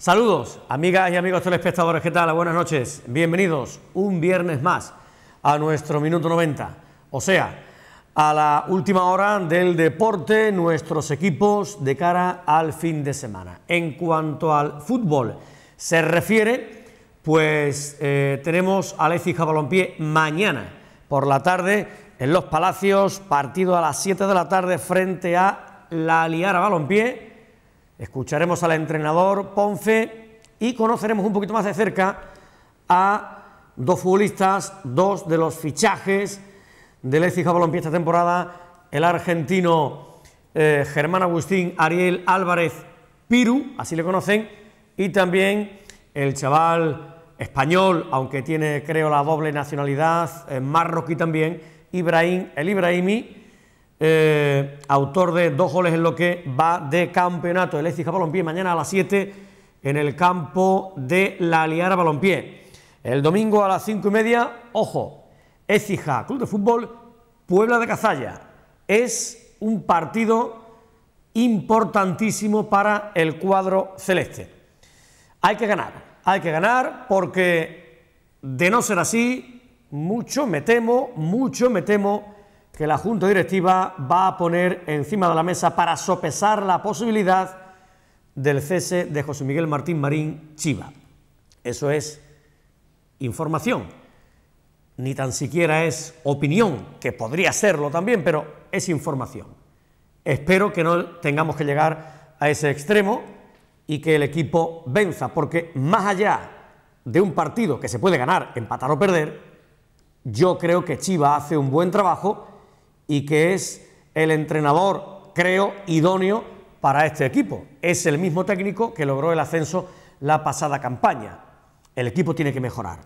Saludos, amigas y amigos telespectadores, ¿qué tal? Buenas noches, bienvenidos un viernes más a nuestro Minuto 90, o sea, a la última hora del deporte, nuestros equipos de cara al fin de semana. En cuanto al fútbol se refiere, pues eh, tenemos a Lecija Balompié mañana por la tarde en Los Palacios, partido a las 7 de la tarde frente a la Liara Balompié Escucharemos al entrenador Ponce y conoceremos un poquito más de cerca a dos futbolistas, dos de los fichajes del Ecija Balompié esta temporada, el argentino eh, Germán Agustín Ariel Álvarez Piru, así le conocen, y también el chaval español, aunque tiene creo la doble nacionalidad, eh, marroquí también, Ibrahim, el Ibrahimi, eh, autor de dos goles en lo que va de campeonato. El Ecija Balompié mañana a las 7 en el campo de la Liara Balompié. El domingo a las 5 y media, ojo, Ecija, Club de Fútbol, Puebla de Cazalla. Es un partido importantísimo para el cuadro celeste. Hay que ganar, hay que ganar porque de no ser así, mucho me temo, mucho me temo que la Junta Directiva va a poner encima de la mesa para sopesar la posibilidad del cese de José Miguel Martín Marín Chiva. Eso es información, ni tan siquiera es opinión, que podría serlo también, pero es información. Espero que no tengamos que llegar a ese extremo y que el equipo venza, porque más allá de un partido que se puede ganar, empatar o perder, yo creo que Chiva hace un buen trabajo y que es el entrenador, creo, idóneo para este equipo. Es el mismo técnico que logró el ascenso la pasada campaña. El equipo tiene que mejorar.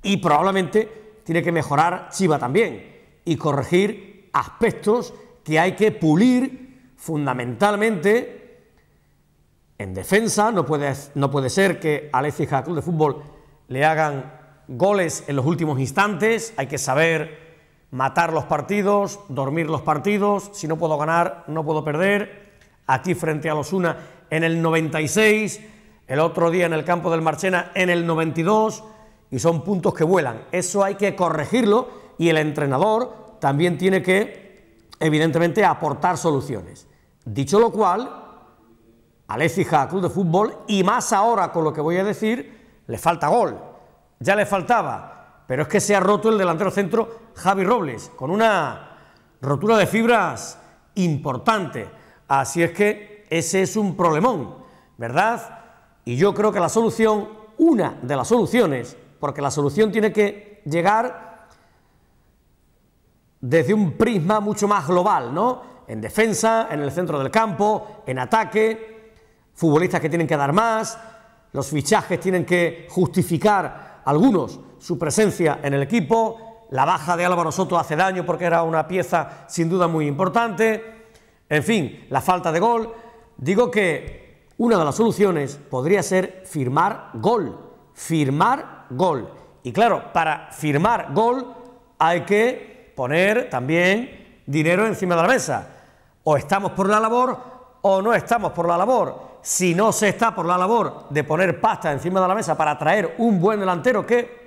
Y probablemente tiene que mejorar Chiva también y corregir aspectos que hay que pulir fundamentalmente en defensa. No puede, no puede ser que Alexis Club de Fútbol le hagan goles en los últimos instantes. Hay que saber matar los partidos, dormir los partidos, si no puedo ganar, no puedo perder, aquí frente a los Una en el 96, el otro día en el campo del Marchena en el 92, y son puntos que vuelan. Eso hay que corregirlo y el entrenador también tiene que, evidentemente, aportar soluciones. Dicho lo cual, al Club de Fútbol, y más ahora con lo que voy a decir, le falta gol. Ya le faltaba pero es que se ha roto el delantero centro Javi Robles, con una rotura de fibras importante. Así es que ese es un problemón, ¿verdad? Y yo creo que la solución, una de las soluciones, porque la solución tiene que llegar desde un prisma mucho más global, ¿no? En defensa, en el centro del campo, en ataque, futbolistas que tienen que dar más, los fichajes tienen que justificar algunos su presencia en el equipo, la baja de Álvaro Soto hace daño porque era una pieza sin duda muy importante, en fin, la falta de gol. Digo que una de las soluciones podría ser firmar gol, firmar gol. Y claro, para firmar gol hay que poner también dinero encima de la mesa. O estamos por la labor o no estamos por la labor si no se está por la labor de poner pasta encima de la mesa para traer un buen delantero que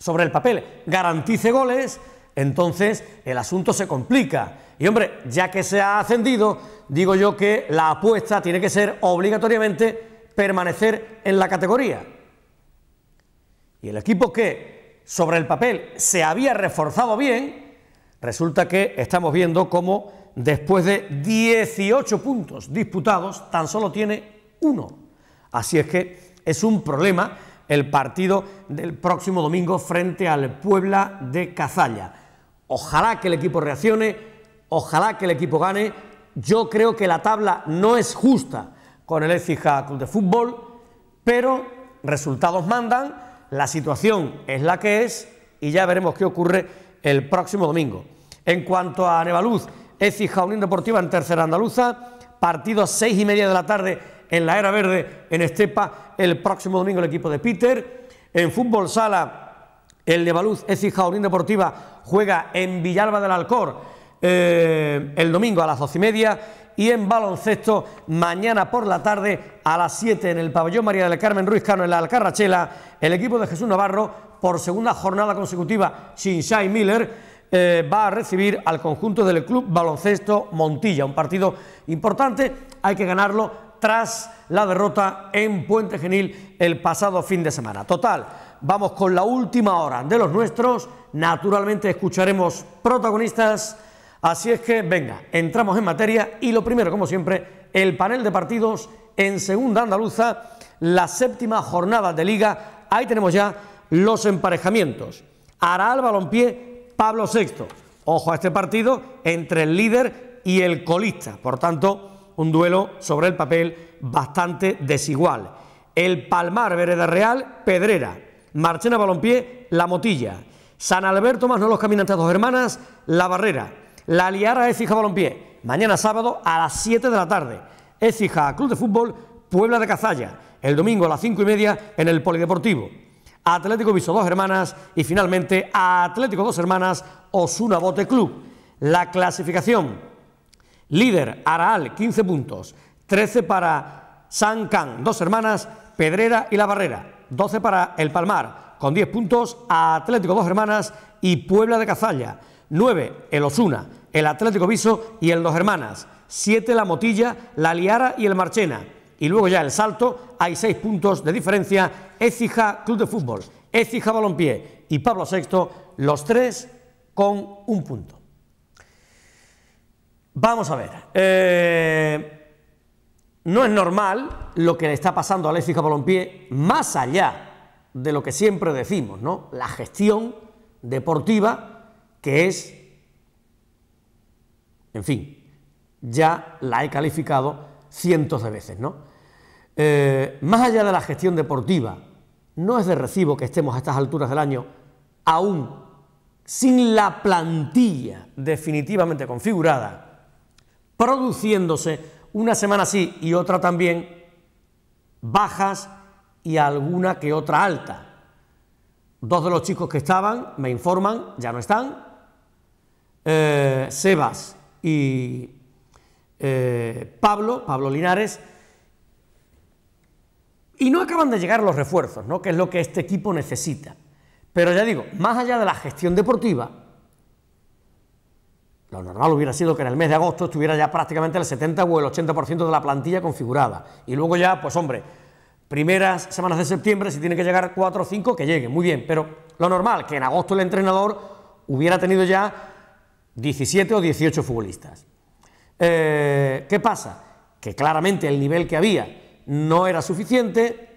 sobre el papel garantice goles, entonces el asunto se complica. Y hombre, ya que se ha ascendido, digo yo que la apuesta tiene que ser obligatoriamente permanecer en la categoría. Y el equipo que sobre el papel se había reforzado bien, resulta que estamos viendo cómo después de 18 puntos disputados, tan solo tiene uno. Así es que es un problema el partido del próximo domingo frente al Puebla de Cazalla. Ojalá que el equipo reaccione, ojalá que el equipo gane. Yo creo que la tabla no es justa con el Ecija Club de Fútbol, pero resultados mandan, la situación es la que es y ya veremos qué ocurre el próximo domingo. En cuanto a Nevaluz, Ecija Unión Deportiva en tercera andaluza, partido a seis y media de la tarde en la Era Verde, en Estepa, el próximo domingo el equipo de Peter. En fútbol sala, el de Baluz, Ecija Unión Deportiva, juega en Villalba del Alcor eh, el domingo a las doce y media. Y en baloncesto, mañana por la tarde a las 7 en el pabellón María del Carmen Ruiz Cano, en la Alcarrachela, el equipo de Jesús Navarro, por segunda jornada consecutiva sin Shai Miller, eh, va a recibir al conjunto del Club Baloncesto Montilla. Un partido importante, hay que ganarlo tras la derrota en Puente Genil el pasado fin de semana. Total, vamos con la última hora de los nuestros. Naturalmente escucharemos protagonistas. Así es que, venga, entramos en materia y lo primero, como siempre, el panel de partidos en Segunda Andaluza, la séptima jornada de liga. Ahí tenemos ya los emparejamientos. Araal balompié Pablo VI. Ojo a este partido entre el líder y el colista. Por tanto, un duelo sobre el papel bastante desigual. El Palmar Vereda Real, Pedrera, Marchena Balompié, La Motilla, San Alberto más no los caminantes dos hermanas, La Barrera, La Liara Écija Balompié, mañana sábado a las 7 de la tarde, Écija Club de Fútbol, Puebla de Cazalla, el domingo a las cinco y media en el Polideportivo. Atlético Viso Dos Hermanas y finalmente Atlético Dos Hermanas Osuna Bote Club. La clasificación Líder, Araal, 15 puntos. 13 para San Can, dos hermanas, Pedrera y La Barrera. 12 para El Palmar, con 10 puntos, Atlético, dos hermanas y Puebla de Cazalla. 9, el Osuna, el Atlético Viso y el Dos Hermanas. 7, la Motilla, la Liara y el Marchena. Y luego ya el salto, hay 6 puntos de diferencia, Écija Club de Fútbol, Ecija Balompié y Pablo VI, los tres con un punto. Vamos a ver. Eh, no es normal lo que le está pasando a Alexis Capolompié, más allá de lo que siempre decimos, ¿no? La gestión deportiva que es, en fin, ya la he calificado cientos de veces, ¿no? Eh, más allá de la gestión deportiva, no es de recibo que estemos a estas alturas del año aún sin la plantilla definitivamente configurada produciéndose una semana así y otra también bajas y alguna que otra alta. Dos de los chicos que estaban, me informan, ya no están. Eh, Sebas y eh, Pablo, Pablo Linares. Y no acaban de llegar los refuerzos, ¿no? que es lo que este equipo necesita. Pero ya digo, más allá de la gestión deportiva, lo normal hubiera sido que en el mes de agosto estuviera ya prácticamente el 70 o el 80% de la plantilla configurada. Y luego ya, pues hombre, primeras semanas de septiembre, si tienen que llegar 4 o 5, que lleguen, muy bien. Pero lo normal, que en agosto el entrenador hubiera tenido ya 17 o 18 futbolistas. Eh, ¿Qué pasa? Que claramente el nivel que había no era suficiente.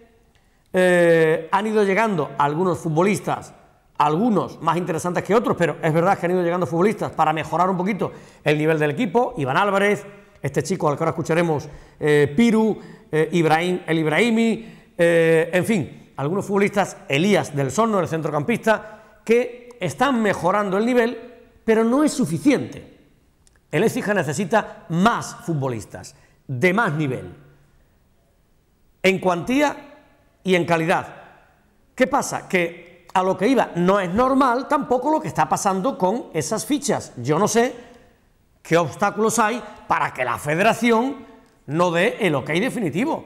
Eh, han ido llegando algunos futbolistas algunos más interesantes que otros, pero es verdad que han ido llegando futbolistas para mejorar un poquito el nivel del equipo. Iván Álvarez, este chico al que ahora escucharemos, eh, Piru, eh, Ibrahim, el Ibrahimi, eh, en fin, algunos futbolistas, Elías del Sorno, el centrocampista, que están mejorando el nivel, pero no es suficiente. El Ecija necesita más futbolistas, de más nivel, en cuantía y en calidad. ¿Qué pasa? Que a lo que iba, no es normal tampoco lo que está pasando con esas fichas. Yo no sé qué obstáculos hay para que la federación no dé el ok definitivo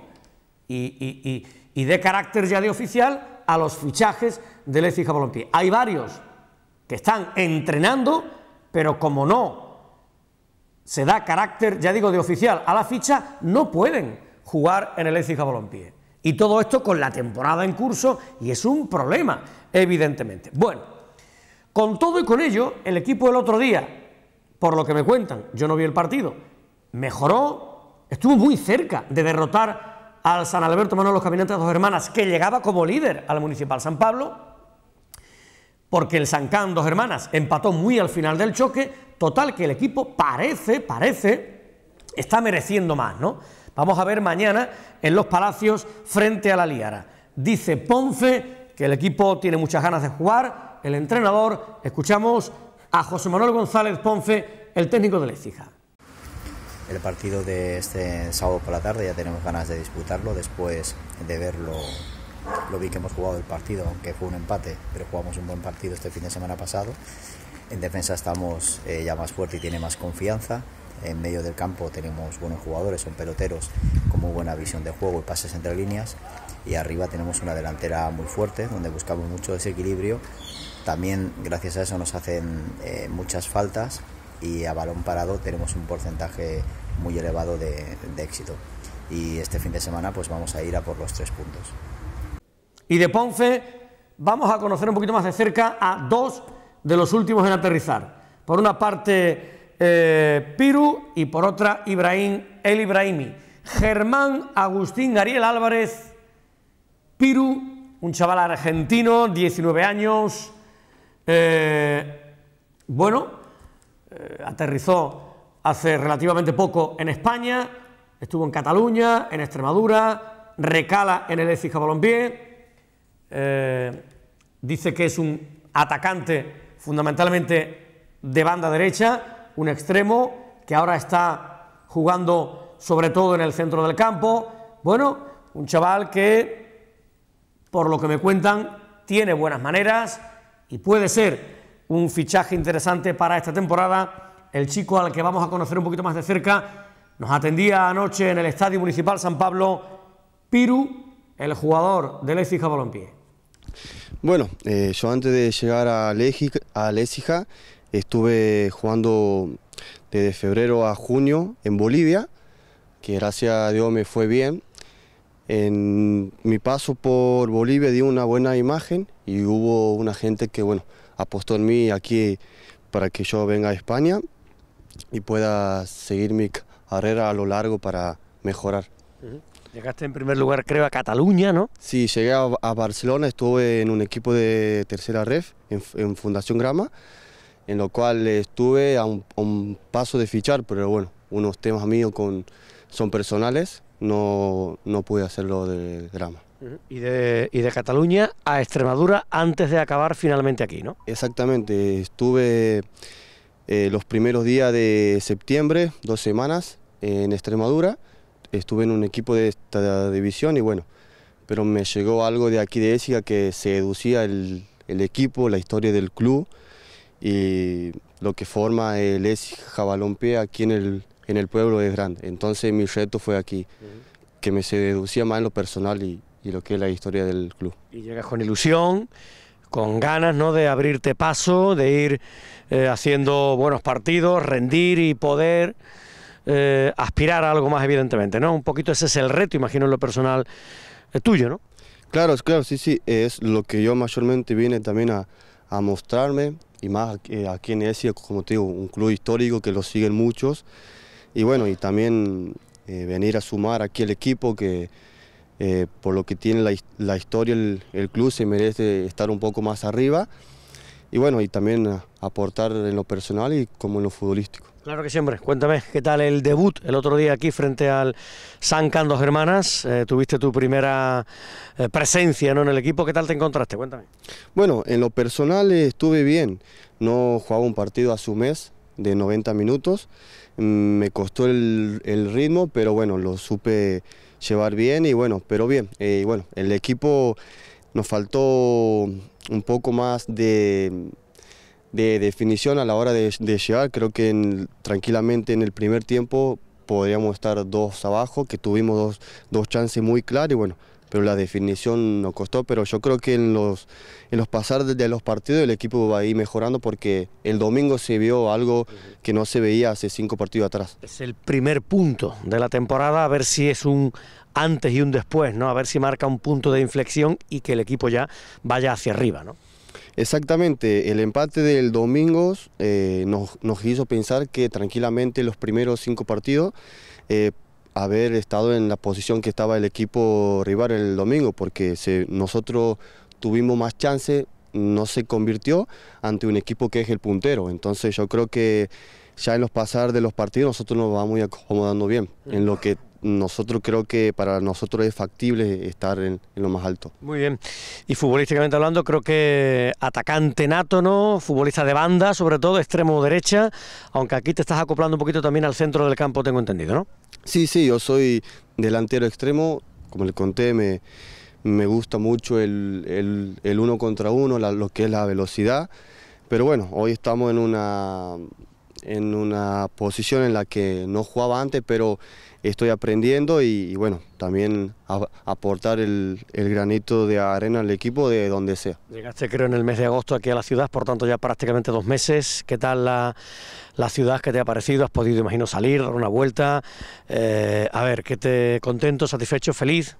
y, y, dé carácter ya de oficial a los fichajes del Leipzig Balompié. Hay varios que están entrenando, pero como no se da carácter, ya digo, de oficial a la ficha, no pueden jugar en el Leipzig Balompié. Y todo esto con la temporada en curso y es un problema evidentemente. Bueno, con todo y con ello, el equipo del otro día, por lo que me cuentan, yo no vi el partido, mejoró, estuvo muy cerca de derrotar al San Alberto Los Caminantes Dos Hermanas, que llegaba como líder al Municipal San Pablo, porque el Sancán Dos Hermanas empató muy al final del choque, total que el equipo parece, parece, está mereciendo más, ¿no? Vamos a ver mañana en los Palacios frente a la Liara. Dice Ponce que el equipo tiene muchas ganas de jugar, el entrenador, escuchamos a José Manuel González Ponce, el técnico de Lecija. El partido de este sábado por la tarde ya tenemos ganas de disputarlo después de verlo lo vi que hemos jugado el partido, aunque fue un empate, pero jugamos un buen partido este fin de semana pasado. En defensa estamos eh, ya más fuerte y tiene más confianza. En medio del campo tenemos buenos jugadores, son peloteros con muy buena visión de juego y pases entre líneas y arriba tenemos una delantera muy fuerte donde buscamos mucho desequilibrio. También gracias a eso nos hacen eh, muchas faltas y a balón parado tenemos un porcentaje muy elevado de, éxito. Y este fin de semana pues vamos a ir a por los tres puntos. Y de Ponce vamos a conocer un poquito más de cerca a dos de los últimos en aterrizar. Por una parte eh, Piru y por otra Ibrahim El Ibrahimi. Germán Agustín Ariel Álvarez Piru, un chaval argentino, 19 años, eh, bueno, eh, aterrizó hace relativamente poco en España, estuvo en Cataluña, en Extremadura, recala en el Ecija Balompié, eh, dice que es un atacante fundamentalmente de banda derecha, un extremo que ahora está jugando sobre todo en el centro del campo, bueno, un chaval que por lo que me cuentan, tiene buenas maneras y puede ser un fichaje interesante para esta temporada. El chico al que vamos a conocer un poquito más de cerca nos atendía anoche en el Estadio Municipal San Pablo, Piru, el jugador de Écija Balompié. Bueno, eh, yo antes de llegar a, Lezija... estuve jugando desde febrero a junio en Bolivia, que gracias a Dios me fue bien. En mi paso por Bolivia di una buena imagen y hubo una gente que bueno, apostó en mí aquí para que yo venga a España y pueda seguir mi carrera a lo largo para mejorar. Llegaste en primer lugar creo a Cataluña, ¿no? Sí, llegué a, Barcelona, estuve en un equipo de tercera ref en, Fundación Grama, en lo cual estuve a un, a un paso de fichar, pero bueno, unos temas míos con, son personales no, no pude hacerlo de drama. Y de, y de Cataluña a Extremadura antes de acabar finalmente aquí, ¿no? Exactamente, estuve eh, los primeros días de septiembre, dos semanas, en Extremadura, estuve en un equipo de esta división y bueno, pero me llegó algo de aquí de Ésica que seducía el, el equipo, la historia del club y lo que forma el Ésica Balompié aquí en el, en el pueblo es grande. Entonces mi reto fue aquí, que me se deducía más en lo personal y, y, lo que es la historia del club. Y llegas con ilusión, con ganas ¿no? de abrirte paso, de ir eh, haciendo buenos partidos, rendir y poder eh, aspirar a algo más, evidentemente. ¿no? Un poquito ese es el reto, imagino, en lo personal eh, tuyo, ¿no? Claro, claro, sí, sí, es lo que yo mayormente vine también a, a mostrarme, y más eh, aquí en y como te digo, un club histórico que lo siguen muchos, y bueno, y también eh, venir a sumar aquí el equipo que eh, por lo que tiene la, historia el, club se merece estar un poco más arriba y bueno, y también aportar en lo personal y como en lo futbolístico. Claro que siempre. Cuéntame, ¿qué tal el debut el otro día aquí frente al San dos Hermanas? Eh, tuviste tu primera presencia ¿no? en el equipo. ¿Qué tal te encontraste? Cuéntame. Bueno, en lo personal estuve bien. No jugaba un partido a su mes, de 90 minutos. Mm, me costó el, ritmo, pero bueno, lo supe llevar bien y bueno, pero bien. Eh, y bueno, el equipo nos faltó un poco más de, definición a la hora de, llevar, llegar. Creo que tranquilamente en el primer tiempo podríamos estar dos abajo, que tuvimos dos, dos chances muy claras y bueno, pero la definición nos costó, pero yo creo que en los, en los pasar de los partidos el equipo va a ir mejorando porque el domingo se vio algo que no se veía hace cinco partidos atrás. Es el primer punto de la temporada, a ver si es un antes y un después, ¿no? A ver si marca un punto de inflexión y que el equipo ya vaya hacia arriba, ¿no? Exactamente, el empate del domingo eh, nos, hizo pensar que tranquilamente los primeros cinco partidos eh, haber estado en la posición que estaba el equipo rival el domingo, porque si nosotros tuvimos más chance, no se convirtió ante un equipo que es el puntero. Entonces yo creo que ya en los pasar de los partidos nosotros nos vamos acomodando bien en lo que nosotros creo que para nosotros es factible estar en, lo más alto. Muy bien. Y futbolísticamente hablando, creo que atacante nato, ¿no? Futbolista de banda, sobre todo, extremo derecha, aunque aquí te estás acoplando un poquito también al centro del campo, tengo entendido, ¿no? Sí, sí, yo soy delantero extremo, como le conté, me, me gusta mucho el, uno contra uno, lo que es la velocidad, pero bueno, hoy estamos en una en una posición en la que no jugaba antes, pero estoy aprendiendo y, bueno, también aportar el, granito de arena al equipo de donde sea. Llegaste creo en el mes de agosto aquí a la ciudad, por tanto ya prácticamente dos meses. ¿Qué tal la, la ciudad que te ha parecido? ¿Has podido, imagino, salir, dar una vuelta? Eh, a ver, ¿qué te contento, satisfecho, feliz?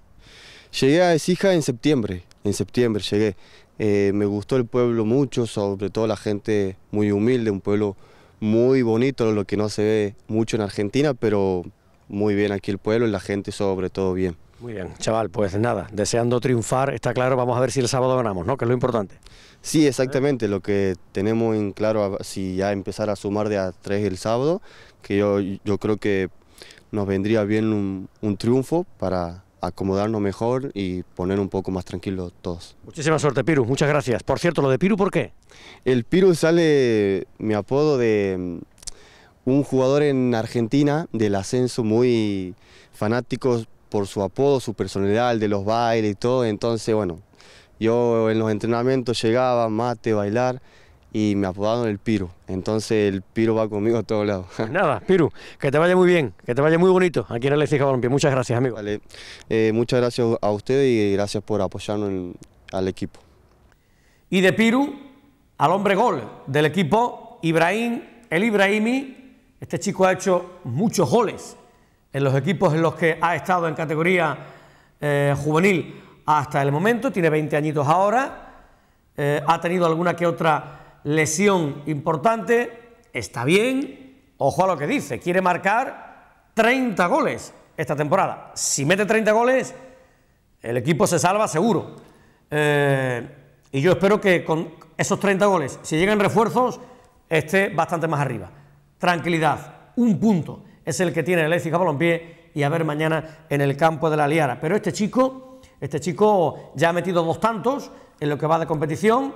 Llegué a Esija en septiembre, en septiembre llegué. Eh, me gustó el pueblo mucho, sobre todo la gente muy humilde, un pueblo muy bonito, lo que no se ve mucho en Argentina, pero muy bien aquí el pueblo y la gente sobre todo bien. Muy bien, chaval, pues nada, deseando triunfar, está claro, vamos a ver si el sábado ganamos, ¿no? Que es lo importante. Sí, exactamente, lo que tenemos en claro, si ya empezar a sumar de a tres el sábado, que yo, yo creo que nos vendría bien un triunfo para, acomodarnos mejor y poner un poco más tranquilos todos. Muchísima suerte, Piru, muchas gracias. Por cierto, lo de Piru, ¿por qué? El Piru sale mi apodo de mm, un jugador en Argentina del ascenso muy fanático por su apodo, su personalidad, de los bailes y todo. Entonces, bueno, yo en los entrenamientos llegaba, mate, bailar y me en el Piro. Entonces el Piro va conmigo a todos lados. nada, Piru, que te vaya muy bien, que te vaya muy bonito aquí en el Lecija Balompié. Muchas gracias, amigo. Vale. Eh, muchas gracias a usted... y gracias por apoyarnos al equipo. Y de Piru al hombre gol del equipo, Ibrahim, el Ibrahimi. Este chico ha hecho muchos goles en los equipos en los que ha estado en categoría eh, juvenil hasta el momento. Tiene 20 añitos ahora. Eh, ha tenido alguna que otra lesión importante, está bien, ojo a lo que dice, quiere marcar 30 goles esta temporada. Si mete 30 goles, el equipo se salva seguro. Eh, y yo espero que con esos 30 goles, si llegan refuerzos, esté bastante más arriba. Tranquilidad, un punto es el que tiene el Leipzig a y a ver mañana en el campo de la Liara. Pero este chico, este chico ya ha metido dos tantos en lo que va de competición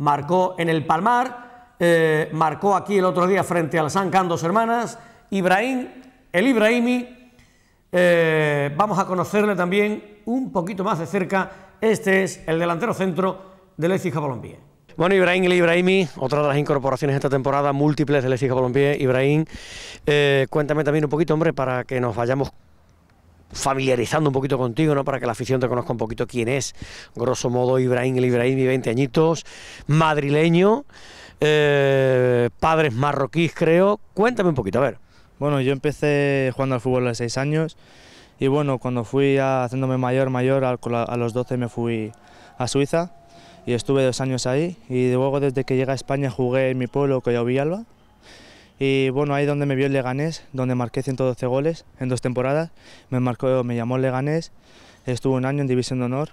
marcó en el Palmar, eh, marcó aquí el otro día frente al San dos Hermanas, Ibrahim, el Ibrahimi, eh, vamos a conocerle también un poquito más de cerca, este es el delantero centro del Ecija Colombia Bueno, Ibrahim El Ibrahimi, otra de las incorporaciones de esta temporada, múltiples del Ecija Colombia. Ibrahim, eh, cuéntame también un poquito, hombre, para que nos vayamos familiarizando un poquito contigo, ¿no? Para que la afición te conozca un poquito quién es. Grosso modo, Ibrahim el Ibrahim, 20 añitos, madrileño, eh, padres marroquíes, creo. Cuéntame un poquito, a ver. Bueno, yo empecé jugando al fútbol a los 6 años y bueno, cuando fui haciéndome mayor, mayor, a, los 12 me fui a Suiza y estuve dos años ahí y luego desde que llegué a España jugué en mi pueblo, vi Villalba, y bueno, ahí donde me vio el Leganés, donde marqué 112 goles en dos temporadas. Me, marcó, me llamó el Leganés, estuve un año en División de Honor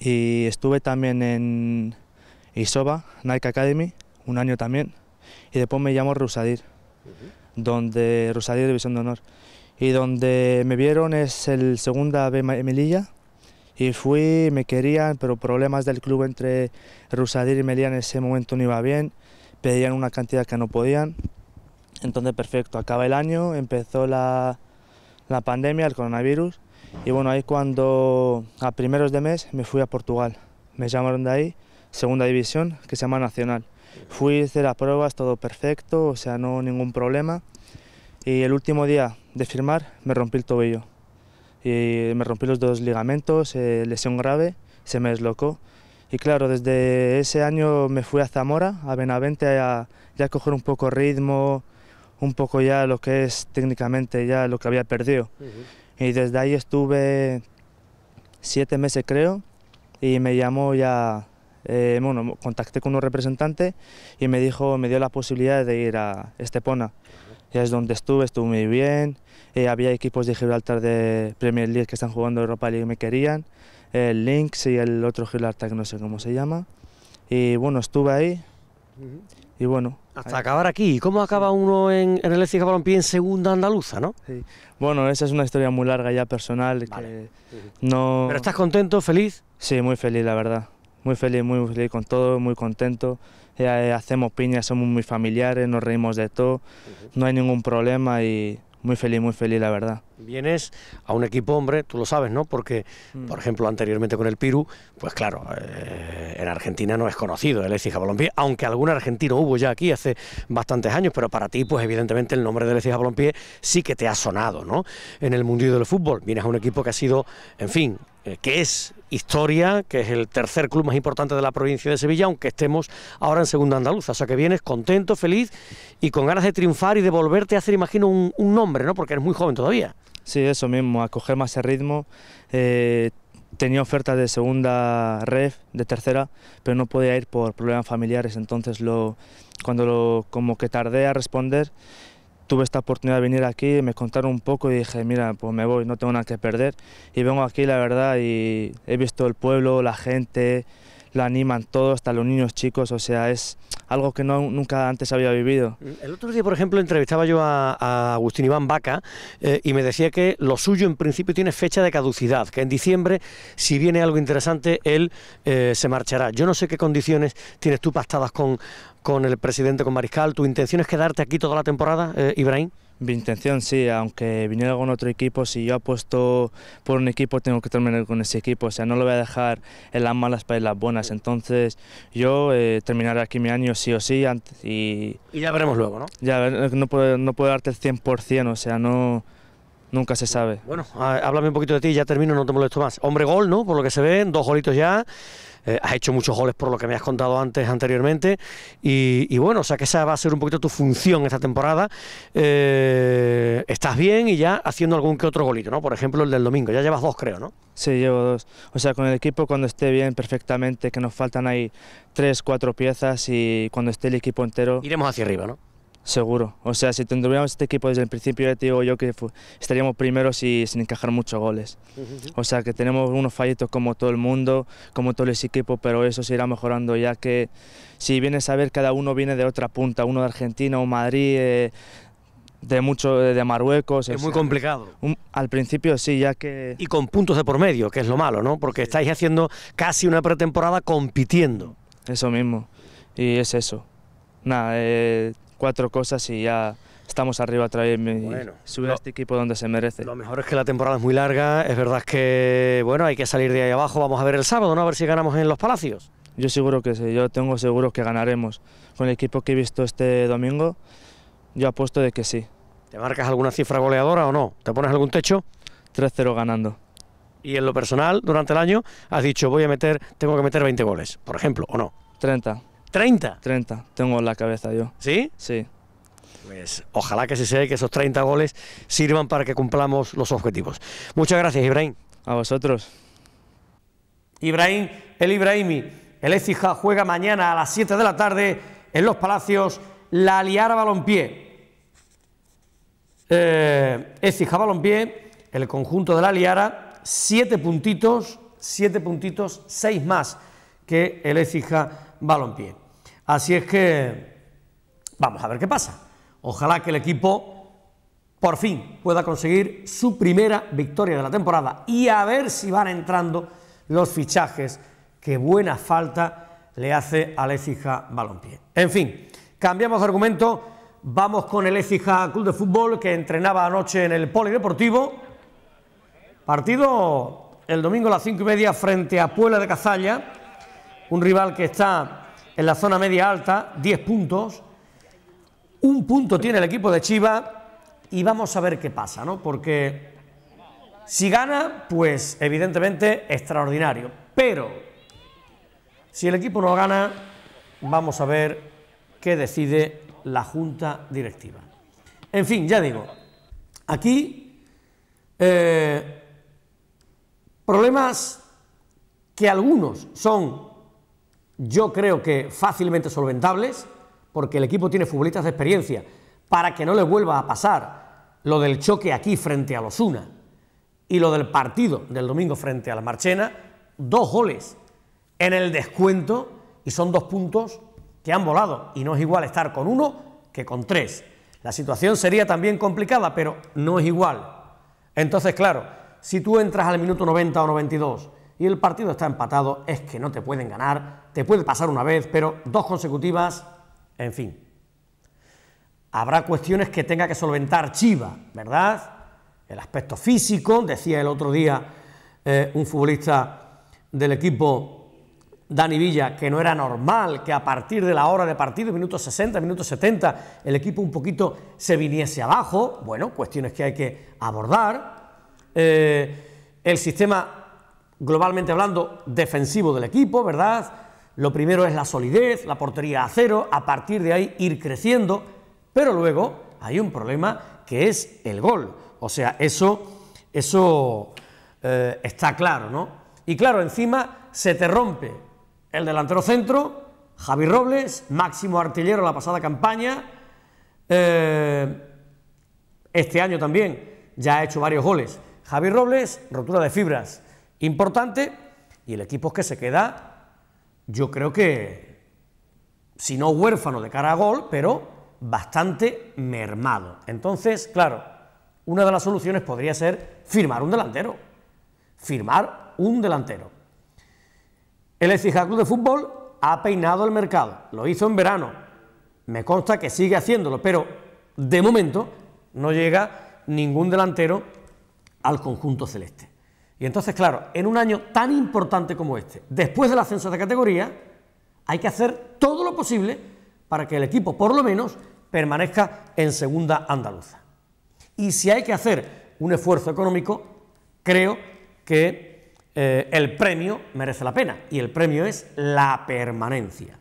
y estuve también en Isoba, Nike Academy, un año también. Y después me llamó Rusadir, donde Rusadir División de Honor. Y donde me vieron es el segunda B Melilla y fui, me querían, pero problemas del club entre Rusadir y Melilla en ese momento no iba bien pedían una cantidad que no podían. Entonces, perfecto, acaba el año, empezó la, pandemia, el coronavirus, y bueno, ahí cuando a primeros de mes me fui a Portugal. Me llamaron de ahí, segunda división, que se llama Nacional. Fui, hice las pruebas, todo perfecto, o sea, no ningún problema. Y el último día de firmar me rompí el tobillo. Y me rompí los dos ligamentos, eh, lesión grave, se me deslocó y claro, desde ese año me fui a Zamora, a Benavente, a ya coger un poco ritmo, un poco ya lo que es técnicamente ya lo que había perdido. Y desde ahí estuve siete meses creo y me llamó ya, eh, bueno, contacté con un representante y me dijo, me dio la posibilidad de ir a Estepona. Ya es donde estuve, estuve muy bien, eh, había equipos de Gibraltar de Premier League que están jugando Europa League y me querían el Lynx y el otro que no sé cómo se llama. Y bueno, estuve ahí y bueno. Hasta acabar aquí. ¿Cómo acaba uno en, el Ecija Balompié en segunda andaluza, no? Sí. Bueno, esa es una historia muy larga ya personal. Que no... ¿Pero estás contento, feliz? Sí, muy feliz, la verdad. Muy feliz, muy feliz con todo, muy contento. Eh, hacemos piñas, somos muy familiares, nos reímos de todo, no hay ningún problema y muy feliz, muy feliz, la verdad. Vienes a un equipo, hombre, tú lo sabes, ¿no? Porque, mm. por ejemplo, anteriormente con el Piru, pues claro, eh, en Argentina no es conocido el Ecija Balompié, aunque algún argentino hubo ya aquí hace bastantes años, pero para ti, pues evidentemente el nombre del Ecija Balompié sí que te ha sonado, ¿no? En el mundillo del fútbol, vienes a un equipo que ha sido, en fin, eh, que es Historia, que es el tercer club más importante de la provincia de Sevilla, aunque estemos ahora en segunda andaluza. O sea que vienes contento, feliz y con ganas de triunfar y de volverte a hacer, imagino, un, nombre, ¿no? Porque eres muy joven todavía. Sí, eso mismo, a coger más el ritmo. Eh, tenía oferta de segunda red, de tercera, pero no podía ir por problemas familiares. Entonces, lo, cuando lo, como que tardé a responder, tuve esta oportunidad de venir aquí, me contaron un poco y dije, mira, pues me voy, no tengo nada que perder. Y vengo aquí, la verdad, y he visto el pueblo, la gente, la animan todos, hasta los niños chicos, o sea, es algo que no, nunca antes había vivido. El otro día, por ejemplo, entrevistaba yo a, Agustín Iván Vaca eh, y me decía que lo suyo en principio tiene fecha de caducidad, que en diciembre, si viene algo interesante, él eh, se marchará. Yo no sé qué condiciones tienes tú pastadas con, con el presidente, con Mariscal, ¿tu intención es quedarte aquí toda la temporada, eh, Ibrahim? Mi intención sí, aunque viniera con otro equipo, si yo apuesto por un equipo tengo que terminar con ese equipo, o sea, no lo voy a dejar en las malas para ir las buenas, entonces yo eh, terminaré aquí mi año sí o sí y... Y ya veremos luego, ¿no? Ya, no puedo, no puedo darte el 100%, o sea, no... Nunca se sabe. Bueno, háblame un poquito de ti, y ya termino, no te molesto más. Hombre gol, ¿no? Por lo que se ve, dos golitos ya. Eh, has hecho muchos goles por lo que me has contado antes, anteriormente. Y, bueno, o sea que esa va a ser un poquito tu función esta temporada. Eh, estás bien y ya haciendo algún que otro golito, ¿no? Por ejemplo, el del domingo. Ya llevas dos, creo, ¿no? Sí, llevo dos. O sea, con el equipo cuando esté bien perfectamente, que nos faltan ahí tres, cuatro piezas y cuando esté el equipo entero... Iremos hacia arriba, ¿no? Seguro, o sea, si tendríamos este equipo desde el principio, ya te digo yo que estaríamos primeros y sin encajar muchos goles. O sea, que tenemos unos fallitos como todo el mundo, como todo los equipo, pero eso se irá mejorando ya que si vienes a ver, cada uno viene de otra punta, uno de Argentina, o Madrid, eh, de mucho eh, de Marruecos. Es, muy complicado. al principio sí, ya que... Y con puntos de por medio, que es lo malo, ¿no? Porque estáis haciendo casi una pretemporada compitiendo. Eso mismo, y es eso. Nada, eh, cuatro cosas y ya estamos arriba a y subir a este equipo donde se merece. Lo mejor es que la temporada es muy larga, es verdad que bueno, hay que salir de ahí abajo, vamos a ver el sábado, ¿no? A ver si ganamos en los Palacios. Yo seguro que sí, yo tengo seguro que ganaremos. Con el equipo que he visto este domingo, yo apuesto de que sí. ¿Te marcas alguna cifra goleadora o no? ¿Te pones algún techo? 3-0 ganando. Y en lo personal, durante el año, has dicho, voy a meter, tengo que meter 20 goles, por ejemplo, ¿o no? 30. ¿30? 30, tengo en la cabeza yo. ¿Sí? Sí. Pues ojalá que se sea que esos 30 goles sirvan para que cumplamos los objetivos. Muchas gracias, Ibrahim. A vosotros. Ibrahim, el Ibrahimi, el Ecija juega mañana a las 7 de la tarde en los Palacios la Liara Balompié. Eh, Ecija Balompié, el conjunto de la Liara, 7 puntitos, 7 puntitos, 6 más que el Ecija Balompié. Así es que vamos a ver qué pasa. Ojalá que el equipo por fin pueda conseguir su primera victoria de la temporada y a ver si van entrando los fichajes que buena falta le hace al Écija Balompié. En fin, cambiamos de argumento, vamos con el Écija Club de Fútbol que entrenaba anoche en el Polideportivo. Partido el domingo a las cinco y media frente a Puebla de Cazalla, un rival que está en la zona media alta, 10 puntos. Un punto tiene el equipo de Chiva y vamos a ver qué pasa, ¿no? Porque si gana, pues evidentemente extraordinario. Pero si el equipo no gana, vamos a ver qué decide la junta directiva. En fin, ya digo, aquí eh, problemas que algunos son yo creo que fácilmente solventables, porque el equipo tiene futbolistas de experiencia, para que no le vuelva a pasar lo del choque aquí frente a los Una y lo del partido del domingo frente a la Marchena, dos goles en el descuento y son dos puntos que han volado y no es igual estar con uno que con tres. La situación sería también complicada, pero no es igual. Entonces, claro, si tú entras al minuto 90 o 92 y el partido está empatado, es que no te pueden ganar, te puede pasar una vez, pero dos consecutivas, en fin. Habrá cuestiones que tenga que solventar Chiva, ¿verdad? El aspecto físico, decía el otro día eh, un futbolista del equipo Dani Villa, que no era normal que a partir de la hora de partido, minutos 60, minutos 70, el equipo un poquito se viniese abajo. Bueno, cuestiones que hay que abordar. Eh, el sistema globalmente hablando, defensivo del equipo, ¿verdad? Lo primero es la solidez, la portería a cero, a partir de ahí ir creciendo, pero luego hay un problema que es el gol. O sea, eso, eso eh, está claro, ¿no? Y claro, encima se te rompe el delantero centro, Javi Robles, máximo artillero la pasada campaña, eh, este año también ya ha hecho varios goles. Javi Robles, rotura de fibras importante y el equipo que se queda, yo creo que, si no huérfano de cara a gol, pero bastante mermado. Entonces, claro, una de las soluciones podría ser firmar un delantero. Firmar un delantero. El Ecija Club de Fútbol ha peinado el mercado, lo hizo en verano. Me consta que sigue haciéndolo, pero de momento no llega ningún delantero al conjunto celeste. Y entonces, claro, en un año tan importante como este, después del ascenso de categoría, hay que hacer todo lo posible para que el equipo, por lo menos, permanezca en segunda andaluza. Y si hay que hacer un esfuerzo económico, creo que eh, el premio merece la pena. Y el premio es la permanencia.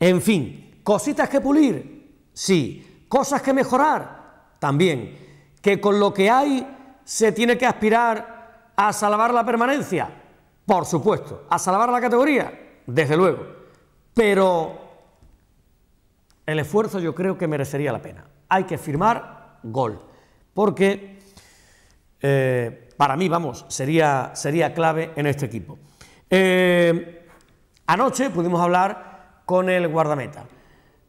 En fin, cositas que pulir, sí. Cosas que mejorar, también. Que con lo que hay se tiene que aspirar ¿A salvar la permanencia? Por supuesto. ¿A salvar la categoría? Desde luego. Pero el esfuerzo yo creo que merecería la pena. Hay que firmar gol. Porque eh, para mí, vamos, sería, sería clave en este equipo. Eh, anoche pudimos hablar con el guardameta.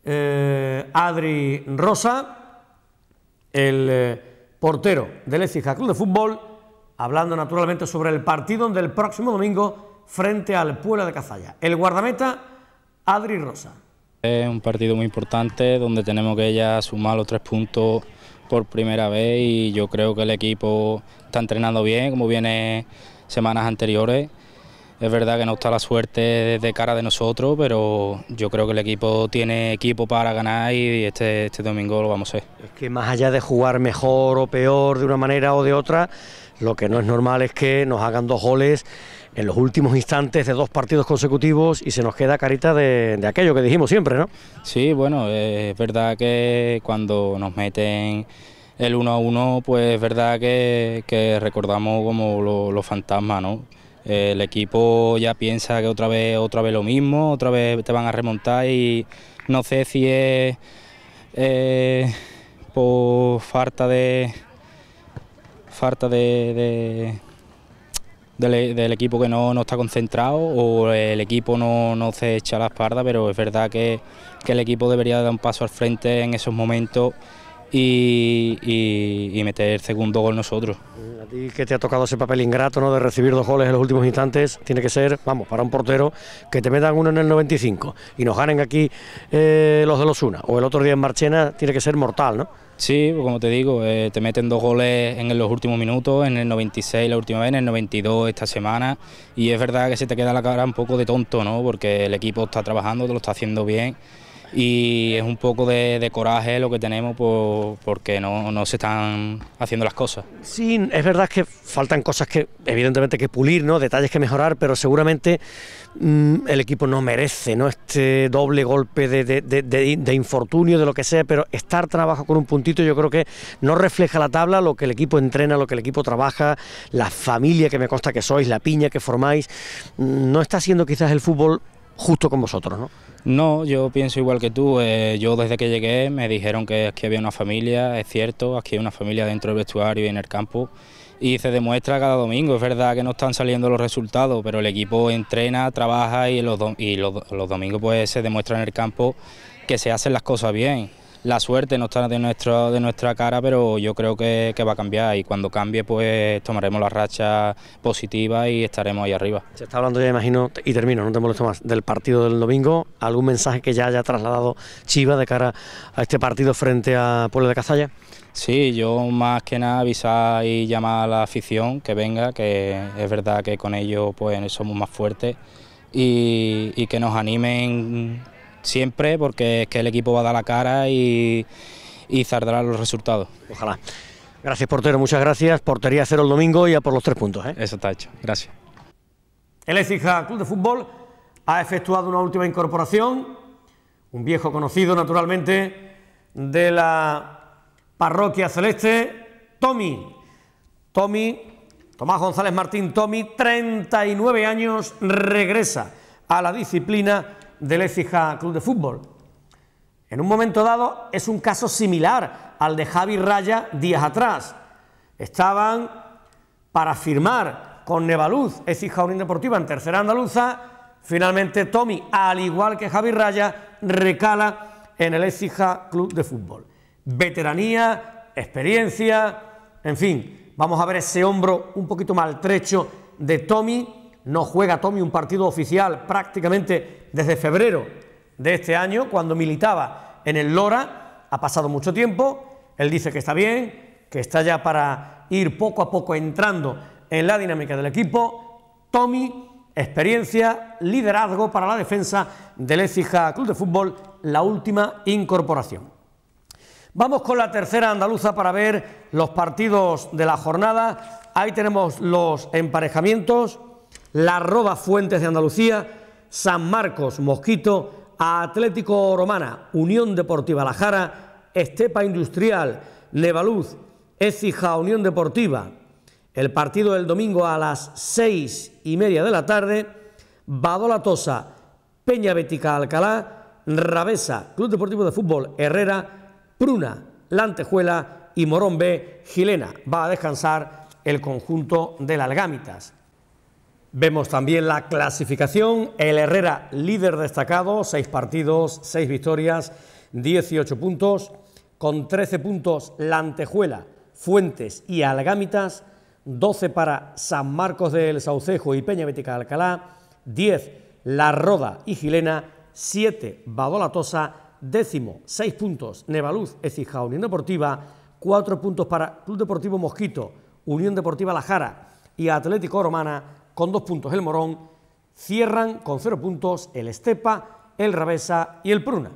Eh, Adri Rosa, el portero del Ecija Club de Fútbol, hablando naturalmente sobre el partido del próximo domingo frente al Puebla de Cazalla. El guardameta, Adri Rosa. Es un partido muy importante donde tenemos que ya sumar los tres puntos por primera vez y yo creo que el equipo está entrenando bien, como viene semanas anteriores. Es verdad que no está la suerte de cara de nosotros, pero yo creo que el equipo tiene equipo para ganar y este, este domingo lo vamos a hacer. Es que más allá de jugar mejor o peor de una manera o de otra, lo que no es normal es que nos hagan dos goles en los últimos instantes de dos partidos consecutivos y se nos queda carita de, aquello que dijimos siempre, ¿no? Sí, bueno, eh, es verdad que cuando nos meten el 1 a uno, pues es verdad que, recordamos como los fantasmas, ¿no? El equipo ya piensa que otra vez, otra vez lo mismo, otra vez te van a remontar y no sé si es eh, por falta de falta de, e, del equipo que no, está concentrado o el equipo no, se echa la espalda, pero es verdad que, que el equipo debería dar un paso al frente en esos momentos y, meter segundo gol nosotros. A ti que te ha tocado ese papel ingrato ¿no? de recibir dos goles en los últimos instantes, tiene que ser, vamos, para un portero que te metan uno en el 95 y nos ganen aquí eh, los de los una o el otro día en Marchena, tiene que ser mortal, ¿no? Sí, pues como te digo, eh, te meten dos goles en los últimos minutos, en el 96 la última vez, en el 92 esta semana, y es verdad que se te queda la cara un poco de tonto, ¿no? Porque el equipo está trabajando, te lo está haciendo bien y es un poco de, coraje lo que tenemos porque no, se están haciendo las cosas. Sí, es verdad que faltan cosas que evidentemente que pulir, ¿no? detalles que mejorar, pero seguramente mm, el equipo no merece ¿no? este doble golpe de, de, infortunio, de lo que sea, pero estar trabajando con un puntito yo creo que no refleja la tabla, lo que el equipo entrena, lo que el equipo trabaja, la familia que me consta que sois, la piña que formáis, mm, no está siendo quizás el fútbol justo con vosotros, ¿no? No, yo pienso igual que tú. Eh, yo desde que llegué me dijeron que aquí había una familia, es cierto, aquí hay una familia dentro del vestuario y en el campo. Y se demuestra cada domingo, es verdad que no están saliendo los resultados, pero el equipo entrena, trabaja y los, y los, los domingos pues se demuestra en el campo que se hacen las cosas bien la suerte no está de, nuestro, de nuestra cara, pero yo creo que, va a cambiar y cuando cambie pues tomaremos la racha positiva y estaremos ahí arriba. Se está hablando ya, imagino, y termino, no te molesto más, del partido del domingo. ¿Algún mensaje que ya haya trasladado Chiva de cara a este partido frente a Pueblo de Cazalla? Sí, yo más que nada avisar y llamar a la afición que venga, que es verdad que con ellos pues somos más fuertes y que nos animen siempre porque es que el equipo va a dar la cara y, y los resultados. Ojalá. Gracias, portero, muchas gracias. Portería cero el domingo y a por los tres puntos. ¿eh? Eso está hecho, gracias. El Ecija Club de Fútbol ha efectuado una última incorporación, un viejo conocido naturalmente de la parroquia celeste, Tommy. Tommy, Tomás González Martín Tommy, 39 años, regresa a la disciplina del Ecija Club de Fútbol. En un momento dado es un caso similar al de Javi Raya días atrás. Estaban para firmar con Nevaluz, Ecija Unión Deportiva en tercera andaluza. Finalmente Tommy, al igual que Javi Raya, recala en el Ecija Club de Fútbol. Veteranía, experiencia, en fin, vamos a ver ese hombro un poquito maltrecho de Tommy no juega Tommy un partido oficial prácticamente desde febrero de este año, cuando militaba en el Lora, ha pasado mucho tiempo, él dice que está bien, que está ya para ir poco a poco entrando en la dinámica del equipo. Tommy, experiencia, liderazgo para la defensa del Écija Club de Fútbol, la última incorporación. Vamos con la tercera andaluza para ver los partidos de la jornada. Ahí tenemos los emparejamientos. La roba Fuentes de Andalucía, San Marcos Mosquito, Atlético Romana, Unión Deportiva La Jara, Estepa Industrial, Nevaluz, Écija Unión Deportiva. El partido del domingo a las seis y media de la tarde, Badola Tosa, Peña Bética Alcalá, Rabesa, Club Deportivo de Fútbol Herrera, Pruna, Lantejuela y Morón B, Gilena. Va a descansar el conjunto de las Gámitas. Vemos también la clasificación, el Herrera líder destacado, seis partidos, seis victorias, 18 puntos, con 13 puntos la Antejuela, Fuentes y Algámitas, 12 para San Marcos del Saucejo y Peña Bética Alcalá, 10 La Roda y Gilena, 7 Badolatosa, décimo, 6 puntos Nevaluz, Ecija, Unión Deportiva, 4 puntos para Club Deportivo Mosquito, Unión Deportiva La Jara y Atlético Romana, con dos puntos el Morón, cierran con cero puntos el Estepa, el Rabesa y el Pruna.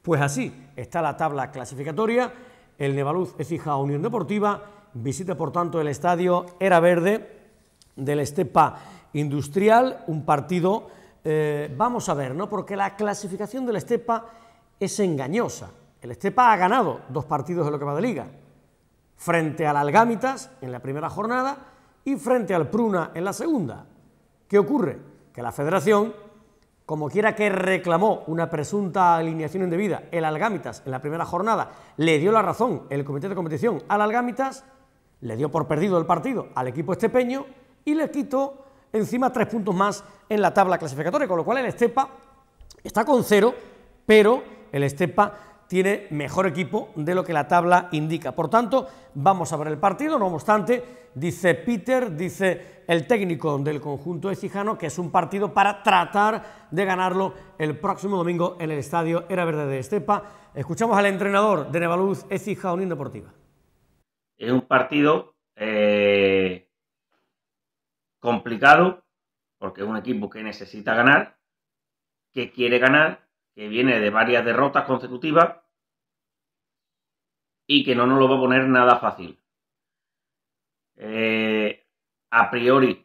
Pues así está la tabla clasificatoria, el Nevaluz fija a Unión Deportiva, visita por tanto el estadio Era Verde del Estepa Industrial, un partido, eh, vamos a ver, ¿no? porque la clasificación del Estepa es engañosa. El Estepa ha ganado dos partidos de lo que va de liga, frente al Algámitas en la primera jornada, y frente al Pruna en la segunda. ¿Qué ocurre? Que la Federación, como quiera que reclamó una presunta alineación indebida, el Algamitas en la primera jornada le dio la razón el comité de competición al Algamitas, le dio por perdido el partido al equipo estepeño y le quitó encima tres puntos más en la tabla clasificatoria, con lo cual el Estepa está con cero, pero el Estepa tiene mejor equipo de lo que la tabla indica. Por tanto, vamos a ver el partido, no obstante, dice Peter, dice el técnico del conjunto de que es un partido para tratar de ganarlo el próximo domingo en el estadio Era Verde de Estepa. Escuchamos al entrenador de Nevaluz, Ecija Unión Deportiva. Es un partido eh, complicado, porque es un equipo que necesita ganar, que quiere ganar que viene de varias derrotas consecutivas y que no nos lo va a poner nada fácil. Eh, a priori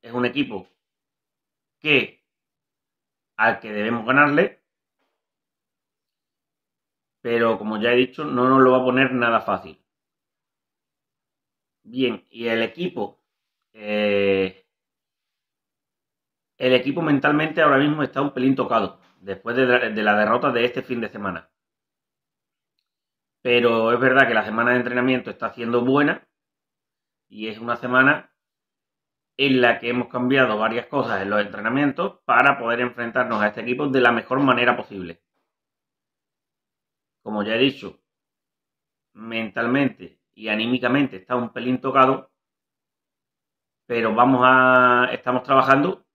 es un equipo que al que debemos ganarle, pero como ya he dicho, no nos lo va a poner nada fácil. Bien, y el equipo eh, el equipo mentalmente ahora mismo está un pelín tocado después de, la derrota de este fin de semana. Pero es verdad que la semana de entrenamiento está siendo buena y es una semana en la que hemos cambiado varias cosas en los entrenamientos para poder enfrentarnos a este equipo de la mejor manera posible. Como ya he dicho, mentalmente y anímicamente está un pelín tocado, pero vamos a estamos trabajando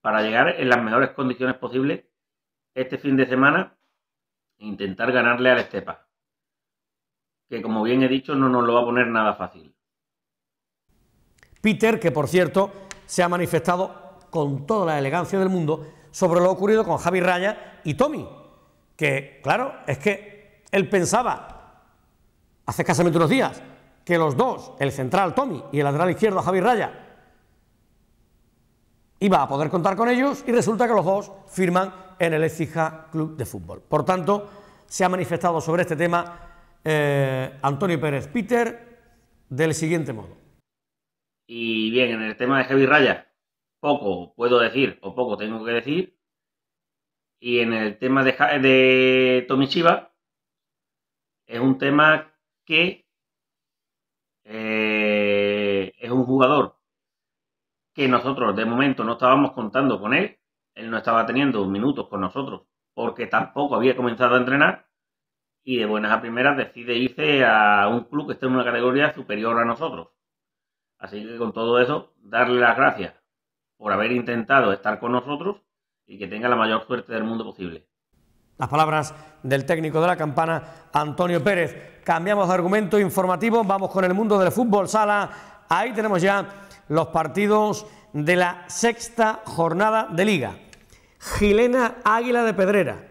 para llegar en las mejores condiciones posibles este fin de semana e intentar ganarle al Estepa, que como bien he dicho no nos lo va a poner nada fácil. Peter, que por cierto se ha manifestado con toda la elegancia del mundo sobre lo ocurrido con Javi Raya y Tommy, que claro, es que él pensaba hace escasamente unos días que los dos, el central Tommy y el lateral izquierdo Javi Raya, iba a poder contar con ellos y resulta que los dos firman en el Ecija Club de Fútbol. Por tanto, se ha manifestado sobre este tema eh, Antonio Pérez Peter del siguiente modo. Y bien, en el tema de Javi Raya, poco puedo decir o poco tengo que decir. Y en el tema de, de Chiva es un tema que eh, es un jugador que nosotros de momento no estábamos contando con él, él no estaba teniendo minutos con nosotros porque tampoco había comenzado a entrenar y de buenas a primeras decide irse a un club que esté en una categoría superior a nosotros. Así que con todo eso, darle las gracias por haber intentado estar con nosotros y que tenga la mayor suerte del mundo posible. Las palabras del técnico de la campana, Antonio Pérez. Cambiamos de argumento informativo, vamos con el mundo del fútbol sala. Ahí tenemos ya los partidos de la sexta jornada de liga. Gilena Águila de Pedrera,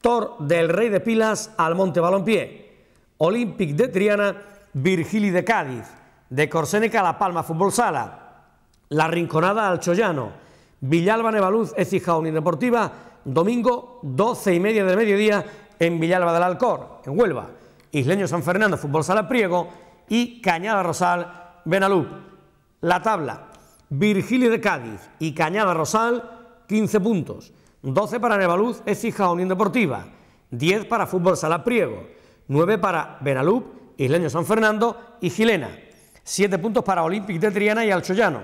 Tor del Rey de Pilas Monte Balompié, Olympic de Triana, Virgili de Cádiz, de Corsénica La Palma Fútbol Sala, La Rinconada al Chollano, Villalba Nevaluz Ecija Deportiva, domingo 12 y media de mediodía en Villalba del Alcor, en Huelva, Isleño San Fernando Fútbol Sala Priego y Cañada Rosal Benalú. La tabla, Virgilio de Cádiz y Cañada Rosal, 15 puntos, 12 para Nevaluz, Ecija Unión Deportiva, 10 para Fútbol Sala Priego, 9 para Benalup, Isleño San Fernando y Gilena, 7 puntos para Olympic de Triana y Alchoyano,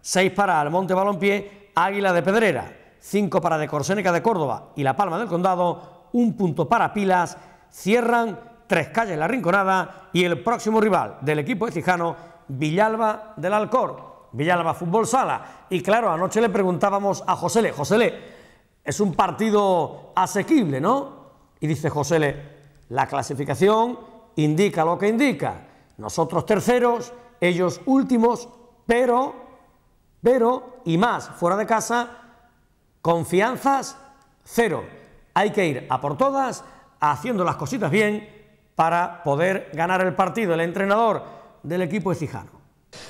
6 para Almonte Balompié, Águila de Pedrera, 5 para De de Córdoba y La Palma del Condado, un punto para Pilas, cierran Tres Calles La Rinconada y el próximo rival del equipo ecijano Villalba del Alcor, Villalba Fútbol Sala. Y claro, anoche le preguntábamos a ...José Le, es un partido asequible, ¿no? Y dice Le, la clasificación indica lo que indica. Nosotros terceros, ellos últimos, pero, pero, y más, fuera de casa, confianzas cero. Hay que ir a por todas, haciendo las cositas bien para poder ganar el partido. El entrenador del equipo de Cijano.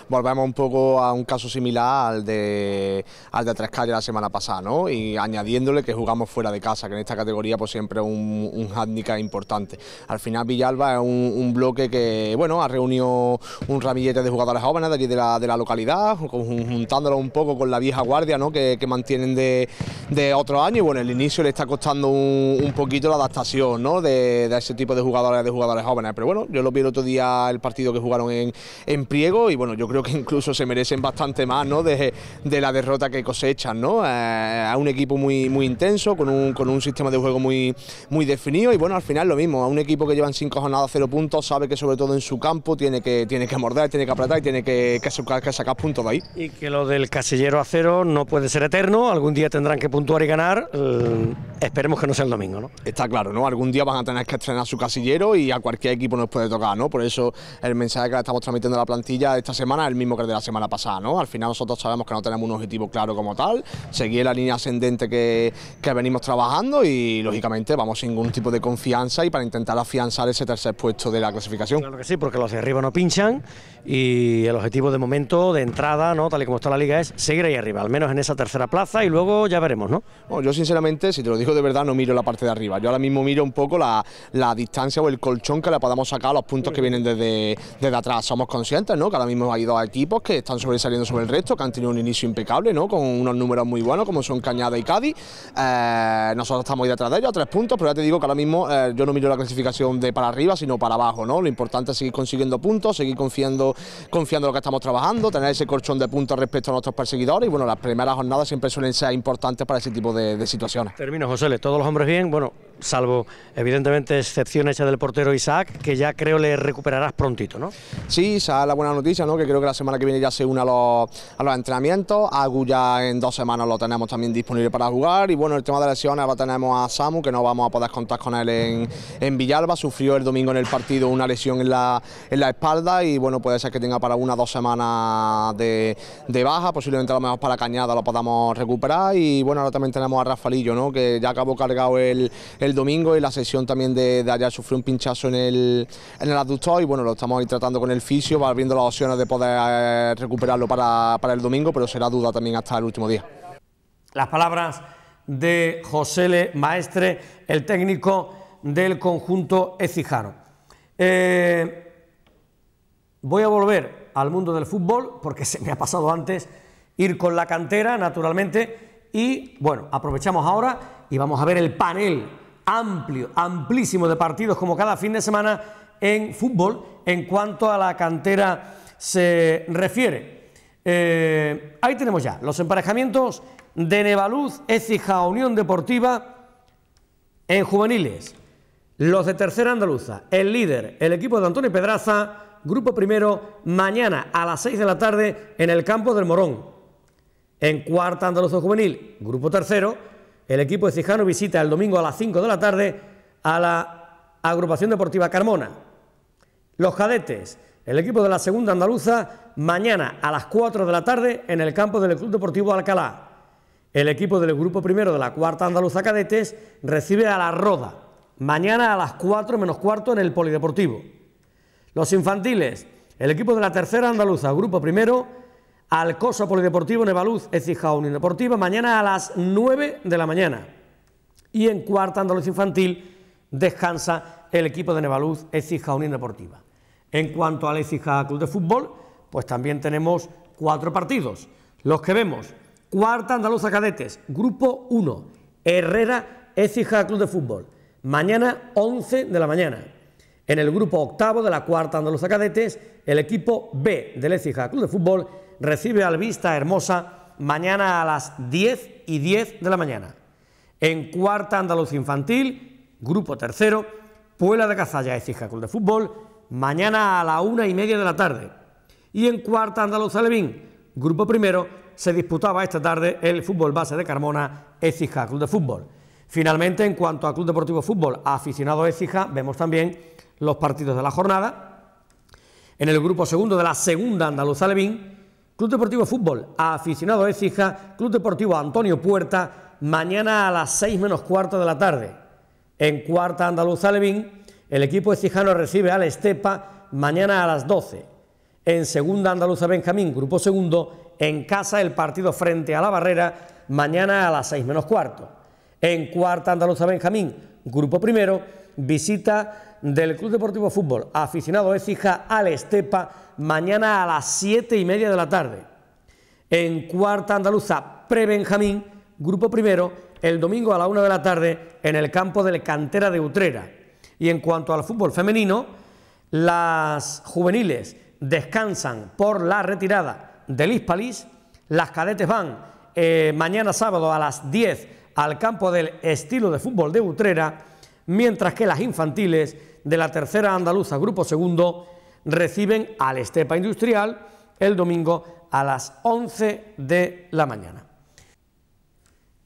Volvemos un poco a un caso similar al de, al de Tres la semana pasada, ¿no? Y añadiéndole que jugamos fuera de casa, que en esta categoría pues siempre es un, un handicap importante. Al final Villalba es un, bloque que, bueno, ha reunido un ramillete de jugadores jóvenes de allí de la, de la localidad, juntándolo un poco con la vieja guardia, ¿no? Que, mantienen de, de otro año y bueno, el inicio le está costando un, poquito la adaptación, ¿no? De, ese tipo de jugadores, de jugadores jóvenes. Pero bueno, yo lo vi el otro día el partido que jugaron en, en Priego y bueno, yo creo que incluso se merecen bastante más, ¿no? De, de la derrota que cosechan, ¿no? Eh, a un equipo muy, muy intenso, con un, con un sistema de juego muy, muy definido y bueno, al final lo mismo, a un equipo que llevan cinco jornadas, a cero puntos, sabe que sobre todo en su campo tiene que, tiene que morder, tiene que apretar y tiene que, sacar, puntos de ahí. Y que lo del casillero a cero no puede ser eterno, algún día tendrán que puntuar y ganar, mm, esperemos que no sea el domingo, ¿no? Está claro, ¿no? Algún día van a tener que estrenar su casillero y a cualquier equipo nos puede tocar, ¿no? Por eso el mensaje que le estamos transmitiendo a la plantilla esta semana el mismo que el de la semana pasada, ¿no? Al final nosotros sabemos que no tenemos un objetivo claro como tal, seguir la línea ascendente que, venimos trabajando y lógicamente vamos sin ningún tipo de confianza y para intentar afianzar ese tercer puesto de la clasificación. Claro que sí, porque los de arriba no pinchan y el objetivo de momento, de entrada, ¿no? Tal y como está la liga, es seguir ahí arriba, al menos en esa tercera plaza y luego ya veremos, ¿no? yo sinceramente, si te lo digo de verdad, no miro la parte de arriba. Yo ahora mismo miro un poco la, distancia o el colchón que le podamos sacar a los puntos que vienen desde, desde atrás. Somos conscientes, ¿no? Que ahora mismo hay dos equipos que están sobresaliendo sobre el resto, que han tenido un inicio impecable, ¿no? Con unos números muy buenos, como son Cañada y Cádiz. Eh, nosotros estamos ahí detrás de ellos, a tres puntos, pero ya te digo que ahora mismo eh, yo no miro la clasificación de para arriba, sino para abajo, ¿no? Lo importante es seguir consiguiendo puntos, seguir confiando, confiando en lo que estamos trabajando, tener ese colchón de puntos respecto a nuestros perseguidores. Y bueno, las primeras jornadas siempre suelen ser importantes para ese tipo de, situaciones. Termino, José, Le, todos los hombres bien, bueno, salvo evidentemente excepción hecha del portero Isaac, que ya creo le recuperarás prontito, ¿no? Sí, esa es la buena noticia, ¿no? que creo que la semana que viene ya se une a los, los entrenamientos. A Agu ya en dos semanas lo tenemos también disponible para jugar. Y bueno, el tema de lesiones, ahora tenemos a Samu, que no vamos a poder contar con él en, Villalba. Sufrió el domingo en el partido una lesión en la, en la espalda y bueno, puede ser que tenga para una o dos semanas de, baja. Posiblemente a lo mejor para Cañada lo podamos recuperar. Y bueno, ahora también tenemos a Rafalillo, ¿no? que ya acabó cargado el, domingo y la sesión también de, de allá sufrió un pinchazo en el, en el aductor. Y bueno, lo estamos ahí tratando con el fisio, va viendo las opciones de poder eh, recuperarlo para, el domingo, pero será duda también hasta el último día. Las palabras de José Le Maestre, el técnico del conjunto Ecijano. Eh, voy a volver al mundo del fútbol, porque se me ha pasado antes ir con la cantera, naturalmente, y bueno, aprovechamos ahora y vamos a ver el panel amplio, amplísimo de partidos como cada fin de semana en fútbol en cuanto a la cantera se refiere. Eh, ahí tenemos ya los emparejamientos de Nevaluz, Ecija, Unión Deportiva en juveniles. Los de Tercera Andaluza, el líder, el equipo de Antonio Pedraza, grupo primero, mañana a las 6 de la tarde en el campo del Morón. En Cuarta Andaluza Juvenil, grupo tercero, el equipo de Cijano visita el domingo a las 5 de la tarde a la agrupación deportiva Carmona. Los cadetes el equipo de la segunda andaluza mañana a las 4 de la tarde en el campo del Club Deportivo Alcalá. El equipo del grupo primero de la cuarta andaluza cadetes recibe a la Roda mañana a las 4 menos cuarto en el Polideportivo. Los infantiles, el equipo de la tercera andaluza, grupo primero, Alcosa Polideportivo Nevaluz Ecija Deportiva, mañana a las 9 de la mañana. Y en cuarta andaluza infantil descansa el equipo de Nevaluz Ecija Deportiva. En cuanto al Ecija Club de Fútbol, pues también tenemos cuatro partidos. Los que vemos, cuarta Andaluza Cadetes, Grupo 1, Herrera Ecija Club de Fútbol, mañana 11 de la mañana. En el grupo octavo de la cuarta Andaluza Cadetes, el equipo B del Ecija Club de Fútbol recibe al Vista Hermosa mañana a las 10 y 10 de la mañana. En cuarta Andaluz Infantil, grupo tercero, Puebla de Cazalla Ecija Club de Fútbol, mañana a la una y media de la tarde. Y en cuarta Andaluz Alevín, grupo primero, se disputaba esta tarde el fútbol base de Carmona, Ecija Club de Fútbol. Finalmente, en cuanto a Club Deportivo Fútbol, aficionado Ecija, vemos también los partidos de la jornada. En el grupo segundo de la segunda Andaluz Alevín, Club Deportivo Fútbol, a aficionado Ecija, Club Deportivo Antonio Puerta, mañana a las seis menos cuarto de la tarde. En cuarta Andaluz Alevín, el equipo cijano recibe a Estepa mañana a las 12. En segunda andaluza Benjamín, grupo segundo, en casa el partido frente a la barrera mañana a las 6 menos cuarto. En cuarta andaluza Benjamín, grupo primero, visita del Club Deportivo Fútbol, aficionado Ecija al Estepa mañana a las 7 y media de la tarde. En cuarta andaluza pre-Benjamín, grupo primero, el domingo a la 1 de la tarde en el campo la Cantera de Utrera. Y en cuanto al fútbol femenino, las juveniles descansan por la retirada del Hispalis, las cadetes van eh, mañana sábado a las 10 al campo del estilo de fútbol de Utrera, mientras que las infantiles de la tercera andaluza, grupo segundo, reciben al Estepa Industrial el domingo a las 11 de la mañana.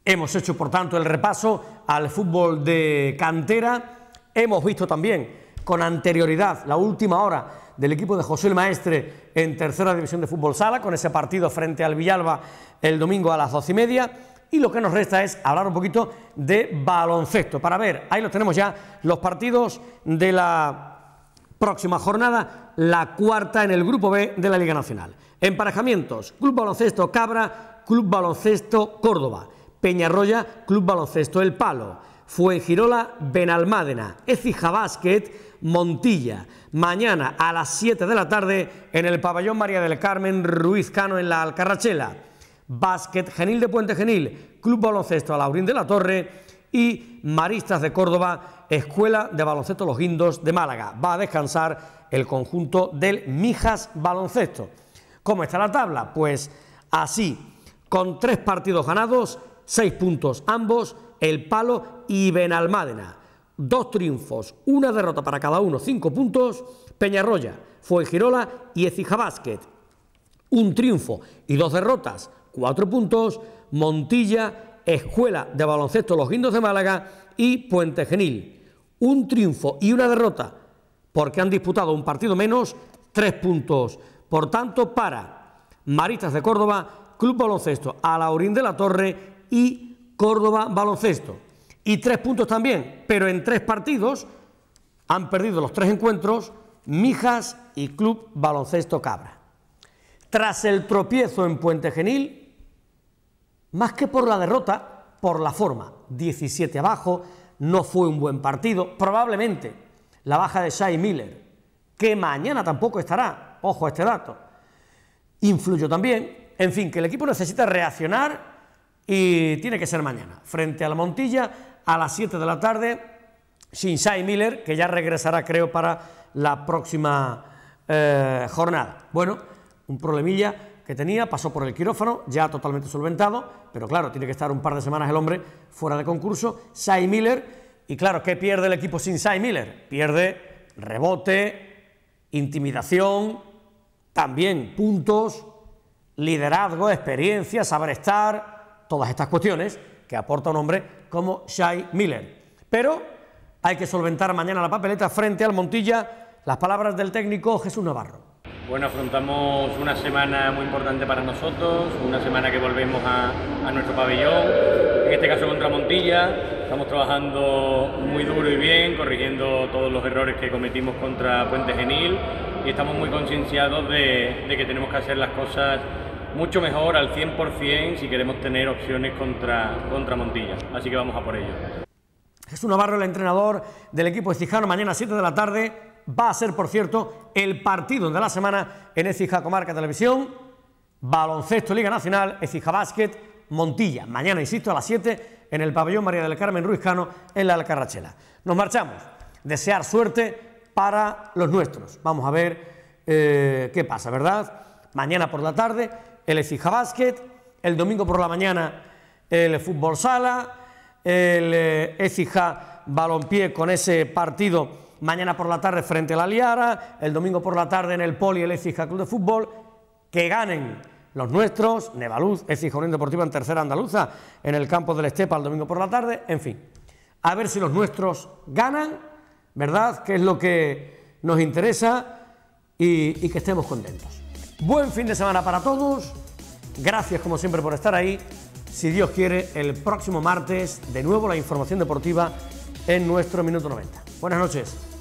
Hemos hecho, por tanto, el repaso al fútbol de cantera Hemos visto también con anterioridad la última hora del equipo de José el Maestre en tercera división de fútbol sala, con ese partido frente al Villalba el domingo a las doce y media. Y lo que nos resta es hablar un poquito de baloncesto. Para ver, ahí lo tenemos ya, los partidos de la próxima jornada, la cuarta en el grupo B de la Liga Nacional. Emparejamientos, Club Baloncesto Cabra, Club Baloncesto Córdoba, Peñarroya, Club Baloncesto El Palo. Girola Benalmádena, Ecija Basket, Montilla. Mañana a las 7 de la tarde en el pabellón María del Carmen Ruiz Cano en la Alcarrachela. Básquet Genil de Puente Genil, Club Baloncesto Alaurín de la Torre y Maristas de Córdoba, Escuela de Baloncesto Los Guindos de Málaga. Va a descansar el conjunto del Mijas Baloncesto. ¿Cómo está la tabla? Pues así, con tres partidos ganados, seis puntos ambos, el Palo y Benalmádena. Dos triunfos, una derrota para cada uno, cinco puntos. Peñarroya, Fuengirola y Ecija Basket. Un triunfo y dos derrotas, cuatro puntos. Montilla, Escuela de Baloncesto Los Guindos de Málaga y Puente Genil. Un triunfo y una derrota, porque han disputado un partido menos, tres puntos. Por tanto, para Maristas de Córdoba, Club Baloncesto, Alaurín de la Torre y Córdoba Baloncesto. Y tres puntos también, pero en tres partidos han perdido los tres encuentros Mijas y Club Baloncesto Cabra. Tras el tropiezo en Puente Genil, más que por la derrota, por la forma, 17 abajo, no fue un buen partido, probablemente la baja de Shai Miller, que mañana tampoco estará, ojo a este dato, influyó también, en fin, que el equipo necesita reaccionar y tiene que ser mañana, frente a la Montilla a las 7 de la tarde, sin Sai Miller, que ya regresará creo para la próxima eh, jornada. Bueno, un problemilla que tenía, pasó por el quirófano, ya totalmente solventado, pero claro, tiene que estar un par de semanas el hombre fuera de concurso, Sai Miller, y claro, ¿qué pierde el equipo sin Sai Miller? Pierde rebote, intimidación, también puntos, liderazgo, experiencia, saber estar, todas estas cuestiones que aporta un hombre como Shai Miller. Pero hay que solventar mañana la papeleta frente al Montilla las palabras del técnico Jesús Navarro. Bueno, afrontamos una semana muy importante para nosotros, una semana que volvemos a, nuestro pabellón, en este caso contra Montilla. Estamos trabajando muy duro y bien, corrigiendo todos los errores que cometimos contra Puente Genil y estamos muy concienciados de, de que tenemos que hacer las cosas mucho mejor al 100% si queremos tener opciones contra, contra Montilla. Así que vamos a por ello. Jesús Navarro, el entrenador del equipo de Cijano... mañana a 7 de la tarde. Va a ser, por cierto, el partido de la semana en Ecija Comarca Televisión. Baloncesto Liga Nacional, Ecija Básquet. Montilla. Mañana, insisto, a las 7 en el pabellón María del Carmen Ruizcano en la Alcarrachela. Nos marchamos. Desear suerte para los nuestros. Vamos a ver eh, qué pasa, ¿verdad? Mañana por la tarde el Ecija Basket, el domingo por la mañana el Fútbol Sala, el eh, Ecija balonpié con ese partido mañana por la tarde frente a la Liara, el domingo por la tarde en el Poli el Ecija Club de Fútbol, que ganen los nuestros, Nevaluz, Ecija Unión Deportiva en tercera andaluza, en el campo del Estepa el domingo por la tarde, en fin. A ver si los nuestros ganan, ¿verdad? Que es lo que nos interesa y que estemos contentos. Buen fin de semana para todos. Gracias como siempre por estar ahí. Si Dios quiere, el próximo martes de nuevo la información deportiva en nuestro minuto 90. Buenas noches.